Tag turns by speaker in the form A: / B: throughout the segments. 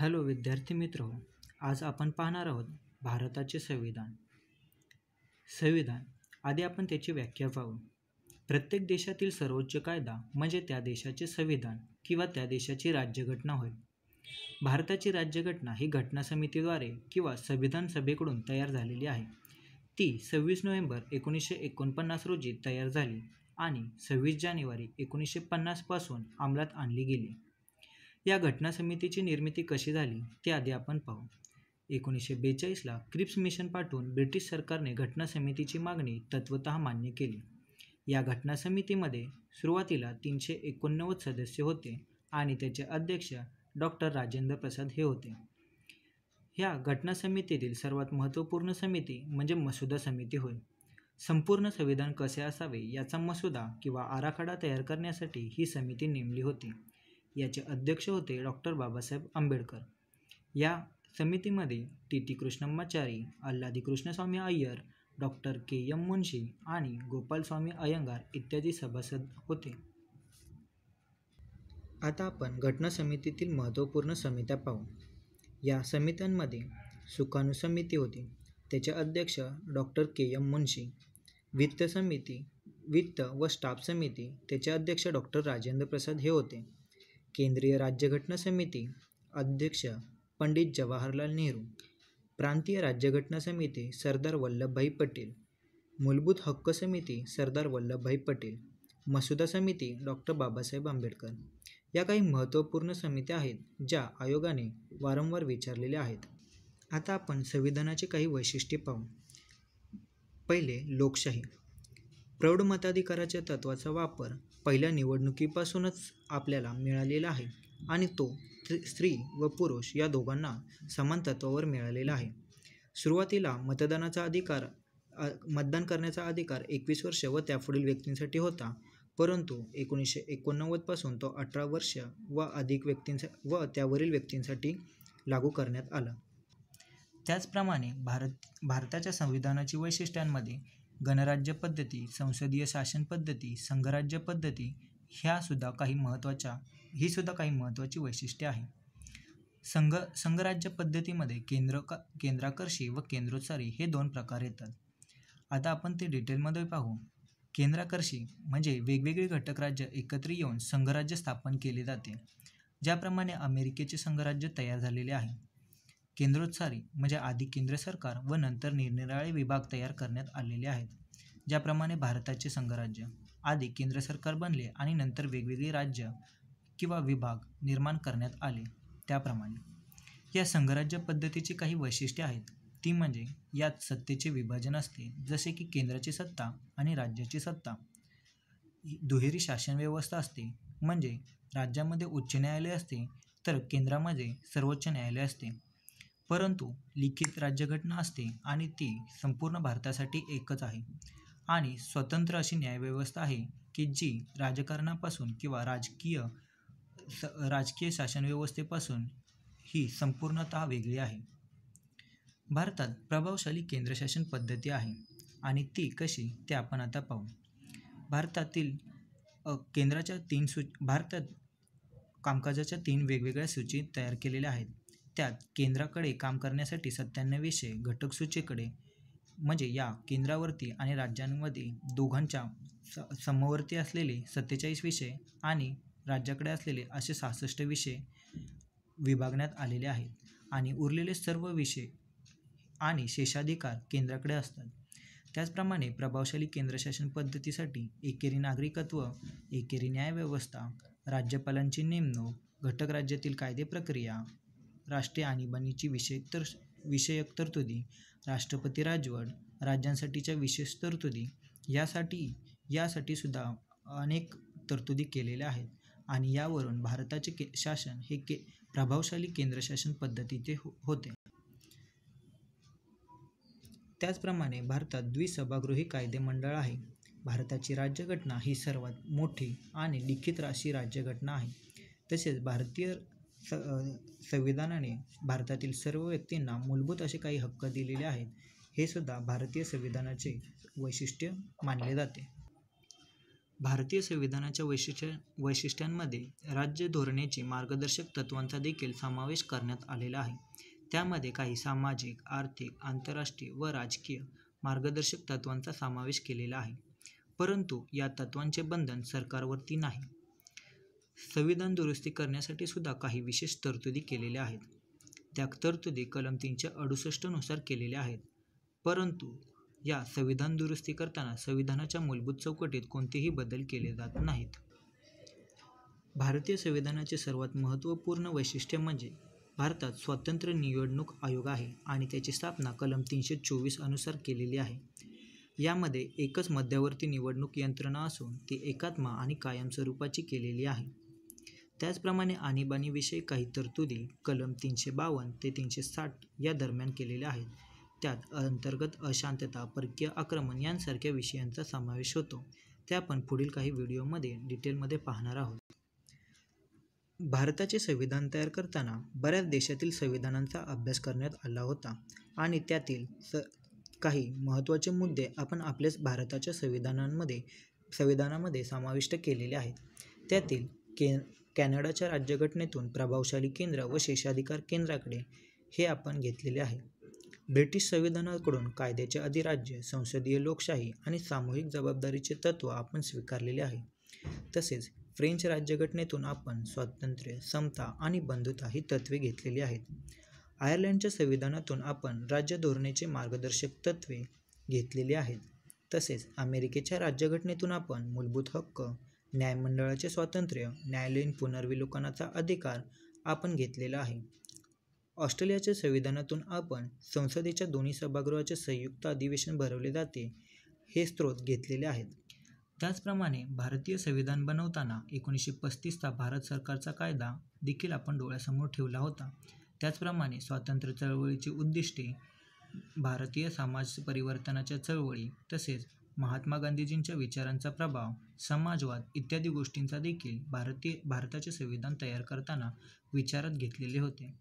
A: hello विद्यार्थी मित्र आज आपण पाहणार आहोत भारताचे संविधान संविधान आधी आपण त्याची व्याख्या पाहू प्रत्येक देशातील सर्वोच्च कायदा म्हणजे त्या देशाचे संविधान किंवा त्या देशाची राज्यघटना होय भारताची राज्यघटना ही घटना समितीद्वारे किंवा संविधान सभेकडून तयार झालेली आहे ती सव्वीस नोव्हेंबर एकोणीसशे एकोणपन्नास रोजी तयार झाली आणि सव्वीस जानेवारी एकोणीसशे पन्नासपासून अंमलात आणली गेली या घटना समितीची निर्मिती कशी झाली ते आधी आपण पाहू एकोणीसशे बेचाळीसला क्रिप्स मिशन पाठवून ब्रिटिश सरकारने घटना समितीची मागणी तत्वत मान्य केली या घटना समितीमध्ये सुरुवातीला तीनशे एकोणनव्वद सदस्य होते आणि त्याचे अध्यक्ष डॉक्टर राजेंद्र प्रसाद हे होते ह्या घटना समितीतील सर्वात महत्त्वपूर्ण समिती म्हणजे मसुदा समिती होय संपूर्ण संविधान कसे असावे याचा मसुदा किंवा आराखडा तयार करण्यासाठी ही समिती नेमली होती याचे अध्यक्ष होते डॉक्टर बाबासाहेब आंबेडकर या समितीमध्ये T T Krishnamachari Alladi Krishnaswami Iyer doctor K M Munshi आणि गोपालस्वामी अय्यंगार इत्यादी सभासद होते आता आपण घटना समितीतील महत्त्वपूर्ण समित्या पाहू या समित्यांमध्ये सुखानु समिती होती त्याचे अध्यक्ष डॉक्टर के एम मुन्शी वित्त समिती वित्त व स्टाफ समिती त्याचे अध्यक्ष डॉक्टर राजेंद्र प्रसाद हे होते केंद्रीय राज्यघटना समिती अध्यक्ष पंडित जवाहरलाल नेहरू प्रांतीय राज्यघटना समिती सरदार वल्लभभाई पटेल मूलभूत हक्क समिती सरदार वल्लभभाई पटेल मसुदा समिती डॉक्टर बाबासाहेब आंबेडकर या काही महत्त्वपूर्ण समित्या आहेत ज्या आयोगाने वारंवार विचारलेल्या आहेत आता आपण संविधानाचे काही वैशिष्ट्ये पाहू पहिले लोकशाही प्रौढ मताधिकाराच्या तत्त्वाचा वापर पहिल्या निवडणुकीपासूनच आपल्याला मिळालेला आहे आणि तो स्त्री व पुरुष या दोघांना समान तत्वावर मिळालेला आहे सुरुवातीला मतदानाचा अधिकार मतदान करण्याचा अधिकार एकवीस वर्ष व त्यापुढील व्यक्तींसाठी होता परंतु एकोणीसशे एकोणनव्वदपासून तो अठरा वर्ष व अधिक व्यक्तींसा व त्यावरील व्यक्तींसाठी लागू करण्यात आला त्याचप्रमाणे भारत भारताच्या संविधानाची वैशिष्ट्यांमध्ये गणराज्य पद्धती संसदीय शासन पद्धती संघराज्य पद्धती ह्यासुद्धा काही महत्त्वाच्या हीसुद्धा काही महत्त्वाची वैशिष्ट्ये आहे संघ संघराज्य पद्धतीमध्ये केंद्र केंद्राकर्षी व केंद्रोत्सारी हे दोन प्रकार येतात आता आपण ते डिटेलमध्ये पाहू केंद्राकर्षी म्हणजे वेगवेगळे घटक राज्य एकत्र येऊन संघराज्य स्थापन केले जाते ज्याप्रमाणे अमेरिकेचे संघराज्य तयार झालेले आहे केंद्रोत्सारी म्हणजे आधी केंद्र सरकार व नंतर निरनिराळे विभाग तयार करण्यात आलेले आहेत ज्याप्रमाणे भारताचे संघराज्य आधी केंद्र सरकार बनले आणि नंतर वेगवेगळी राज्य किंवा विभाग निर्माण करण्यात आले त्याप्रमाणे या संघराज्य पद्धतीची काही वैशिष्ट्ये आहेत ती म्हणजे यात सत्तेचे विभाजन असते जसे की केंद्राची सत्ता आणि राज्याची सत्ता दुहेरी शासन व्यवस्था असते म्हणजे राज्यामध्ये उच्च न्यायालय असते तर केंद्रामध्ये सर्वोच्च न्यायालय असते परंतु लिखित राज्यघटना असते आणि ती संपूर्ण भारतासाठी एकच आहे आणि स्वतंत्र अशी न्यायव्यवस्था आहे की जी राजकारणापासून किंवा राजकीय स राजकीय व्यवस्थेपासून ही संपूर्णतः वेगळी आहे भारतात प्रभावशाली केंद्रशासन पद्धती आहे आणि ती कशी ते आपण आता पाहू भारतातील केंद्राच्या तीन सूच भारतात कामकाजाच्या तीन वेगवेगळ्या सूची तयार केलेल्या आहेत त्यात केंद्राकडे काम करण्यासाठी सत्त्याण्णव विषय घटकसूचीकडे म्हणजे या केंद्रावरती आणि राज्यांमध्ये दोघांच्या स समवर्ती असलेले सत्तेचाळीस विषय आणि राज्याकडे असलेले असे सहासष्ट विषय विभागण्यात आलेले आहेत आणि उरलेले सर्व विषय आणि शेषाधिकार केंद्राकडे असतात त्याचप्रमाणे प्रभावशाली केंद्रशासन पद्धतीसाठी एकेरी नागरिकत्व एकेरी न्यायव्यवस्था राज्यपालांची नेमणूक घटक राज्यातील कायदे प्रक्रिया राष्ट्रीय आणीबाणीची विषयक तर विषयक तरतुदी राष्ट्रपती राजवट राज्यांसाठीच्या विशेष तरतुदी यासाठी यासाठी सुद्धा अनेक तरतुदी केलेल्या आहेत आणि यावरून भारताचे के शासन हे के प्रभावशाली केंद्रशासन पद्धतीचे हो होते त्याचप्रमाणे भारतात द्विसभागृही कायदेमंडळ आहे भारताची राज्यघटना ही सर्वात मोठी आणि लिखित अशी राज्यघटना आहे तसेच भारतीय स संविधानाने भारतातील सर्व व्यक्तींना मूलभूत असे काही हक्क दिलेले आहेत हे सुद्धा भारतीय संविधानाचे वैशिष्ट्य मानले जाते भारतीय संविधानाच्या वैशिष्ट्य वैशिष्ट्यांमध्ये राज्य धोरणेचे मार्गदर्शक तत्वांचा देखील समावेश करण्यात आलेला आहे त्यामध्ये काही सामाजिक आर्थिक आंतरराष्ट्रीय व राजकीय मार्गदर्शक तत्वांचा समावेश केलेला आहे परंतु या तत्वांचे बंधन सरकारवरती नाही संविधान दुरुस्ती करण्यासाठी सुद्धा काही विशेष तरतुदी केलेल्या आहेत त्या तरतुदी कलम तीनशे अडुसष्टनुसार केलेल्या आहेत परंतु या संविधान दुरुस्ती करताना संविधानाच्या मूलभूत चौकटीत कोणतेही बदल केले जात नाहीत भारतीय संविधानाचे सर्वात महत्त्वपूर्ण वैशिष्ट्य म्हणजे भारतात स्वतंत्र निवडणूक आयोग आहे आणि त्याची स्थापना कलम तीनशे चोवीस अनुसार केलेली आहे यामध्ये एकच मध्यवर्ती निवडणूक यंत्रणा असून ती एकात्मा आणि कायमस्वरूपाची केलेली आहे त्याचप्रमाणे आणीबाणीविषयी काही तरतुदी कलम तीनशे बावन्न ते तीनशे साठ या दरम्यान केलेल्या आहेत त्यात अंतर्गत अशांतता परकीय आक्रमण यांसारख्या विषयांचा समावेश होतो ते आपण पुढील काही व्हिडिओमध्ये डिटेलमध्ये पाहणार आहोत भारताचे संविधान तयार करताना बऱ्याच देशातील संविधानांचा अभ्यास करण्यात आला होता आणि त्यातील स काही महत्त्वाचे मुद्दे आपण आपल्याच भारताच्या संविधानांमध्ये संविधानामध्ये समाविष्ट केलेले आहेत त्यातील के कॅनडाच्या राज्यघटनेतून प्रभावशाली केंद्र व शेषाधिकार केंद्राकडे हे आपण घेतलेले आहे ब्रिटिश संविधानाकडून कायद्याचे अधिराज्य संसदीय लोकशाही आणि सामूहिक जबाबदारीचे तत्व आपण स्वीकारलेले आहे तसेच फ्रेंच राज्यघटनेतून आपण स्वातंत्र्य समता आणि बंधुता ही तत्त्वे घेतलेली आहेत आयर्लंडच्या संविधानातून आपण राज्य धोरणेचे मार्गदर्शक तत्त्वे घेतलेली आहेत तसेच अमेरिकेच्या राज्यघटनेतून आपण मूलभूत हक्क न्यायमंडळाचे स्वातंत्र्य न्यायालयीन पुनर्विलोकनाचा अधिकार आपण घेतलेला आहे ऑस्ट्रेलियाच्या संविधानातून आपण संसदेच्या दोन्ही सभागृहाचे संयुक्त अधिवेशन भरवले जाते हे स्रोत घेतलेले आहेत त्याचप्रमाणे भारतीय संविधान बनवताना एकोणीसशे पस्तीसचा भारत सरकारचा कायदा देखील आपण डोळ्यासमोर ठेवला होता त्याचप्रमाणे स्वातंत्र्य चळवळीची उद्दिष्टे भारतीय समाज परिवर्तनाच्या चळवळी तसेच महात्मा गांधीजींच्या विचारांचा प्रभाव समाजवाद इत्यादी गोष्टींचा देखील भारतीय भारताचे संविधान तयार करताना विचारात घेतलेले होते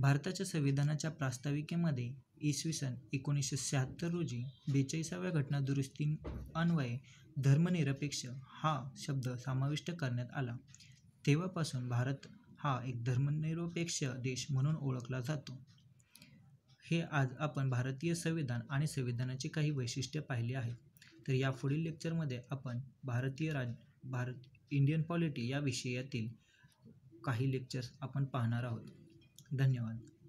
A: भारताच्या संविधानाच्या प्रास्ताविकेमध्ये इसवी सन एकोणीसशे शहात्तर रोजी बेचाळीसाव्या घटनादुरुस्ती अन्वये धर्मनिरपेक्ष हा शब्द समाविष्ट करण्यात आला तेव्हापासून भारत हा एक धर्मनिरपेक्ष देश म्हणून ओळखला जातो हे आज आपण भारतीय संविधान आणि संविधानाची काही वैशिष्ट्ये पाहिली आहेत तर या पुढील लेक्चरमध्ये आपण भारतीय राज भारत इंडियन पॉलिटी या विषयातील काही लेक्चर्स आपण पाहणार आहोत धन्यवाद